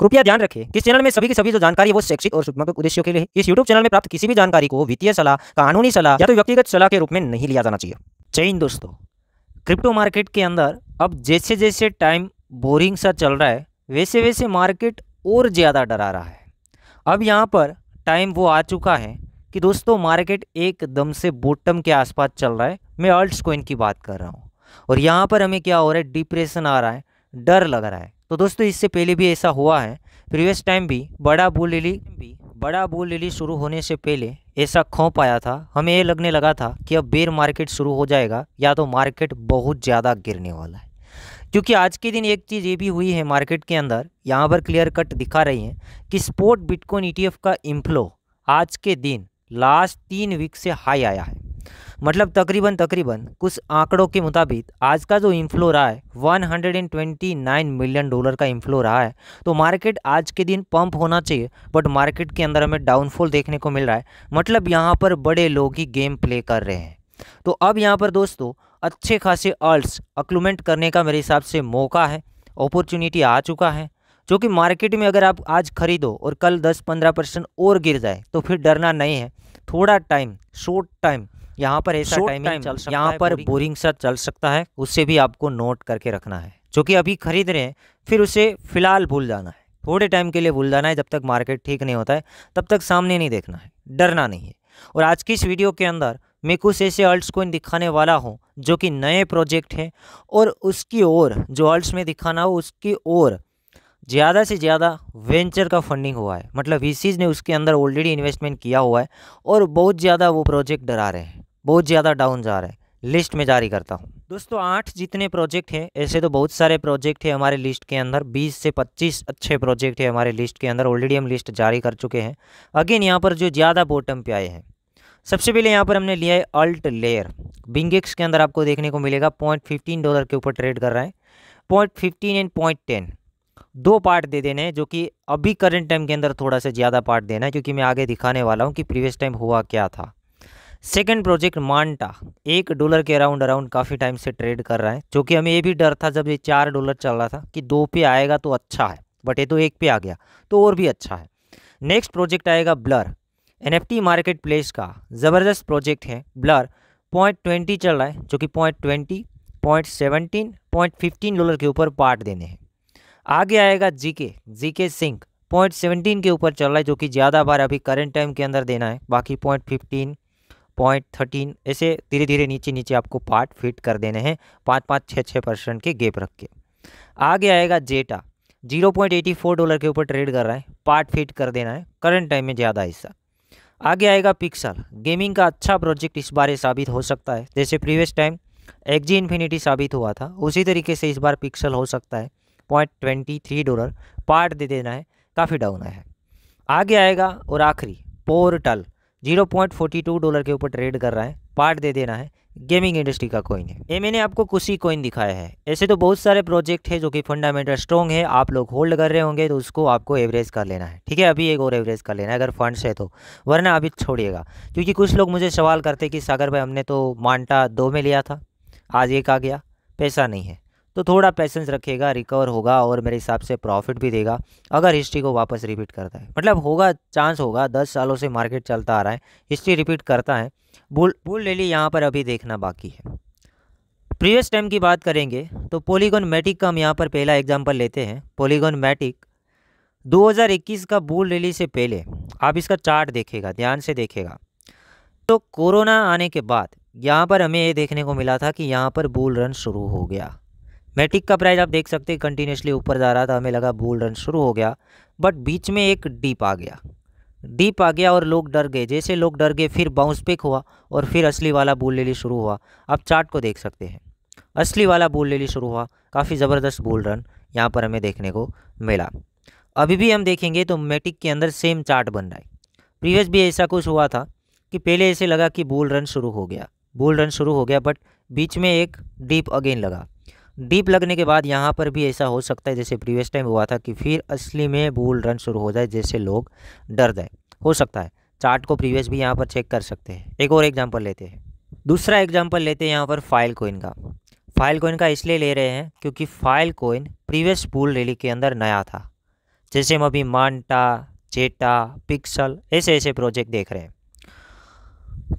कृपया ध्यान रखें इस चैनल में सभी की सभी जो जानकारी है वो शैक्षिक और शुभात्मक उद्देश्यों के लिए इस यूट्यूब चैनल में प्राप्त किसी भी जानकारी को वित्तीय सलाह कानूनी सलाह या तो व्यक्तिगत सलाह के रूप में नहीं लिया जाना चाहिए जय हिंद दोस्तों क्रिप्टो मार्केट के अंदर अब जैसे जैसे टाइम बोरिंग सा चल रहा है वैसे वैसे मार्केट और ज़्यादा डरा रहा है अब यहाँ पर टाइम वो आ चुका है कि दोस्तों मार्केट एकदम से बोटम के आसपास चल रहा है मैं अल्ट्स कोइन की बात कर रहा हूँ और यहाँ पर हमें क्या हो रहा है डिप्रेशन आ रहा है डर लग रहा है तो दोस्तों इससे पहले भी ऐसा हुआ है प्रीवियस टाइम भी बड़ा बुल लिली भी बड़ा बुल लिली शुरू होने से पहले ऐसा खौफ आया था हमें ये लगने लगा था कि अब बेर मार्केट शुरू हो जाएगा या तो मार्केट बहुत ज़्यादा गिरने वाला है क्योंकि आज के दिन एक चीज़ ये भी हुई है मार्केट के अंदर यहाँ पर क्लियर कट दिखा रही है कि स्पोर्ट बिटकॉइन ईटीएफ का इम्फ्लो आज के दिन लास्ट तीन वीक से हाई आया है मतलब तकरीबन तकरीबन कुछ आंकड़ों के मुताबिक आज का जो इन्फ्लो रहा है 129 मिलियन डॉलर का इन्फ्लो रहा है तो मार्केट आज के दिन पंप होना चाहिए बट मार्केट के अंदर हमें डाउनफॉल देखने को मिल रहा है मतलब यहाँ पर बड़े लोग ही गेम प्ले कर रहे हैं तो अब यहाँ पर दोस्तों अच्छे खासे अर्ल्स अक्लूमेंट करने का मेरे हिसाब से मौका है अपॉर्चुनिटी आ चुका है जो कि मार्केट में अगर आप आज खरीदो और कल 10-15 परसेंट और गिर जाए तो फिर डरना नहीं है थोड़ा टाइम शॉर्ट टाइम यहाँ पर ऐसा टाइमिंग चल सकता यहाँ पर बोरिंग सा चल सकता है उससे भी आपको नोट करके रखना है जो कि अभी खरीद रहे हैं फिर उसे फिलहाल भूल जाना है थोड़े टाइम के लिए भूल जाना है जब तक मार्केट ठीक नहीं होता है तब तक सामने नहीं देखना है डरना नहीं है और आज की इस वीडियो के अंदर मैं कुछ ऐसे अल्ट्स को दिखाने वाला हूँ जो कि नए प्रोजेक्ट हैं और उसकी ओर जो अल्ट्स में दिखाना हो उसकी ओर ज़्यादा से ज़्यादा वेंचर का फंडिंग हुआ है मतलब वी ने उसके अंदर ऑलरेडी इन्वेस्टमेंट किया हुआ है और बहुत ज़्यादा वो प्रोजेक्ट डरा रहे हैं बहुत ज़्यादा डाउन जा रहा है लिस्ट में जारी करता हूँ दोस्तों आठ जितने प्रोजेक्ट हैं ऐसे तो बहुत सारे प्रोजेक्ट हैं हमारे लिस्ट के अंदर बीस से पच्चीस अच्छे प्रोजेक्ट हैं हमारे लिस्ट के अंदर ऑलरेडी हम लिस्ट जारी कर चुके हैं अगेन यहाँ पर जो ज़्यादा बॉटम पे आए हैं सबसे पहले यहाँ पर हमने लिया है अल्ट लेयर बिंगेक्स के अंदर आपको देखने को मिलेगा पॉइंट फिफ्टीन डॉलर के ऊपर ट्रेड कर रहा है point fifteen and point ten दो पार्ट दे देने हैं जो कि अभी करंट टाइम के अंदर थोड़ा सा ज़्यादा पार्ट देना है क्योंकि मैं आगे दिखाने वाला हूँ कि प्रीवियस टाइम हुआ क्या था सेकेंड प्रोजेक्ट मांटा एक डॉलर के अराउंड अराउंड काफ़ी टाइम से ट्रेड कर रहा है जो कि हमें ये भी डर था जब ये चार डॉलर चल रहा था कि दो पे आएगा तो अच्छा है बट ये तो एक पे आ गया तो और भी अच्छा है नेक्स्ट प्रोजेक्ट आएगा ब्लर एन मार्केट प्लेस का ज़बरदस्त प्रोजेक्ट है ब्लर पॉइंट ट्वेंटी चल रहा है जो कि point twenty point seventeen point fifteen dollar के ऊपर पार्ट देने हैं आगे आएगा जीके जीके सिंह पॉइंट सेवनटीन के ऊपर चल रहा है जो कि ज़्यादा बार अभी करेंट टाइम के अंदर देना है बाकी पॉइंट फिफ्टीन पॉइंट थर्टीन ऐसे धीरे धीरे नीचे नीचे आपको पार्ट फिट कर देने हैं पाँच पाँच छः छः परसेंट के गेप रख के आगे आएगा Zeta zero point eighty four dollar के ऊपर ट्रेड कर रहा है पार्ट फिट कर देना है करंट टाइम में ज़्यादा हिस्सा आगे आएगा पिक्सल गेमिंग का अच्छा प्रोजेक्ट इस बार साबित हो सकता है जैसे प्रीवियस टाइम एक्जी इन्फिनिटी साबित हुआ था उसी तरीके से इस बार पिक्सल हो सकता है point twenty three dollar part दे देना है काफ़ी डाउन है आगे आएगा और आखिरी Portal zero point forty two dollar के ऊपर ट्रेड कर रहा है पार्ट दे देना है गेमिंग इंडस्ट्री का कोइन है ये मैंने आपको कुछ ही कॉइन दिखाया है ऐसे तो बहुत सारे प्रोजेक्ट है जो कि फंडामेंटल स्ट्रॉन्ग है आप लोग होल्ड कर रहे होंगे तो उसको आपको एवरेज कर लेना है ठीक है अभी एक और एवरेज कर लेना है अगर फंड्स है तो वरना अभी छोड़िएगा क्योंकि कुछ लोग मुझे सवाल करते कि सागर भाई हमने तो मांटा दो में लिया था आज एक आ गया पैसा नहीं है तो थोड़ा पैसेंस रखेगा रिकवर होगा और मेरे हिसाब से प्रॉफिट भी देगा अगर हिस्ट्री को वापस रिपीट करता है मतलब होगा चांस होगा दस सालों से मार्केट चलता आ रहा है हिस्ट्री रिपीट करता है बुल बुल रैली यहाँ पर अभी देखना बाकी है प्रीवियस टाइम की बात करेंगे तो पोलीगोन मैटिक का हम यहाँ पर पहला एग्जाम्पल लेते हैं पोलीगोन मैटिक 2021 का बुल रैली से पहले आप इसका चार्ट देखेगा ध्यान से देखेगा तो कोरोना आने के बाद यहाँ पर हमें ये देखने को मिला था कि यहाँ पर बुल रन शुरू हो गया मैटिक का प्राइस आप देख सकते हैं कंटिन्यूसली ऊपर जा रहा था हमें लगा बुल रन शुरू हो गया बट बीच में एक डीप आ गया डीप आ गया और लोग डर गए जैसे लोग डर गए फिर बाउंस पिक हुआ और फिर असली वाला बुल लेली शुरू हुआ आप चार्ट को देख सकते हैं असली वाला बुल लेली शुरू हुआ काफ़ी ज़बरदस्त बुल रन यहाँ पर हमें देखने को मिला अभी भी हम देखेंगे तो मेटिक के अंदर सेम चार्ट बन रहा है प्रीवियस भी ऐसा कुछ हुआ था कि पहले ऐसे लगा कि बुल रन शुरू हो गया बुल रन शुरू हो गया बट बीच में एक डीप अगेन लगा डीप लगने के बाद यहाँ पर भी ऐसा हो सकता है जैसे प्रीवियस टाइम हुआ था कि फिर असली में बुल रन शुरू हो जाए जैसे लोग डर जाए हो सकता है चार्ट को प्रीवियस भी यहाँ पर चेक कर सकते हैं एक और एग्जाम्पल लेते हैं दूसरा एग्जाम्पल लेते हैं यहाँ पर फाइल कोइन का फाइल कोइन का इसलिए ले रहे हैं क्योंकि Filecoin previous bull rally के अंदर नया था जैसे हम अभी मांटा चेटा पिक्सल ऐसे ऐसे प्रोजेक्ट देख रहे हैं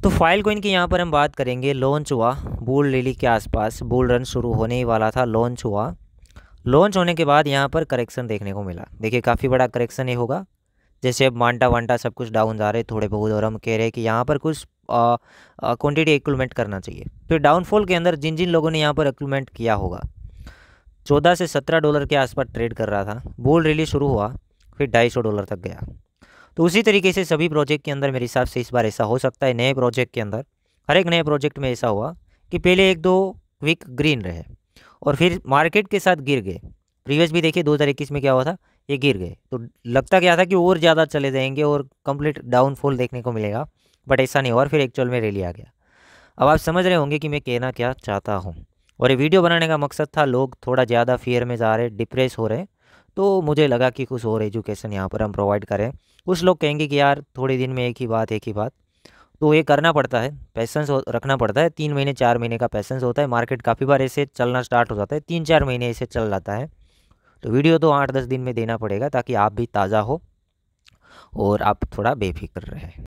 तो फाइल कोइन की यहाँ पर हम बात करेंगे लॉन्च हुआ बुल रैली के आसपास बुल रन शुरू होने ही वाला था लॉन्च हुआ लॉन्च होने के बाद यहाँ पर करेक्शन देखने को मिला देखिए काफ़ी बड़ा करेक्शन ये होगा जैसे अब मांटा वांटा सब कुछ डाउन जा रहे थोड़े बहुत और हम कह रहे हैं कि यहाँ पर कुछ क्वान्टिटी एक्मेंट करना चाहिए फिर डाउनफॉल के अंदर जिन जिन लोगों ने यहाँ पर एक्मेंट किया होगा चौदह से सत्रह डॉलर के आसपास ट्रेड कर रहा था बुल रैली शुरू हुआ फिर ढाई सौ डॉलर तक गया तो उसी तरीके से सभी प्रोजेक्ट के अंदर मेरे हिसाब से इस बार ऐसा हो सकता है नए प्रोजेक्ट के अंदर हर एक नए प्रोजेक्ट में ऐसा हुआ कि पहले एक दो वीक ग्रीन रहे और फिर मार्केट के साथ गिर गए प्रीवियस भी देखिए दो हज़ार इक्कीस में क्या हुआ था ये गिर गए तो लगता क्या था कि और ज़्यादा चले जाएंगे और कंप्लीट डाउनफॉल देखने को मिलेगा बट ऐसा नहीं और फिर एक्चुअल में रैली आ गया अब आप समझ रहे होंगे कि मैं कहना क्या चाहता हूँ और ये वीडियो बनाने का मकसद था लोग थोड़ा ज़्यादा फियर में जा रहे डिप्रेस हो रहे तो मुझे लगा कि कुछ और एजुकेशन यहाँ पर हम प्रोवाइड करें कुछ लोग कहेंगे कि यार थोड़े दिन में एक ही बात एक ही बात तो ये करना पड़ता है पैसेंस रखना पड़ता है तीन महीने चार महीने का पैसेंस होता है मार्केट काफ़ी बार ऐसे चलना स्टार्ट हो जाता है तीन चार महीने ऐसे चल जाता है तो वीडियो तो आठ दस दिन में देना पड़ेगा ताकि आप भी ताज़ा हो और आप थोड़ा बेफिक्र रहें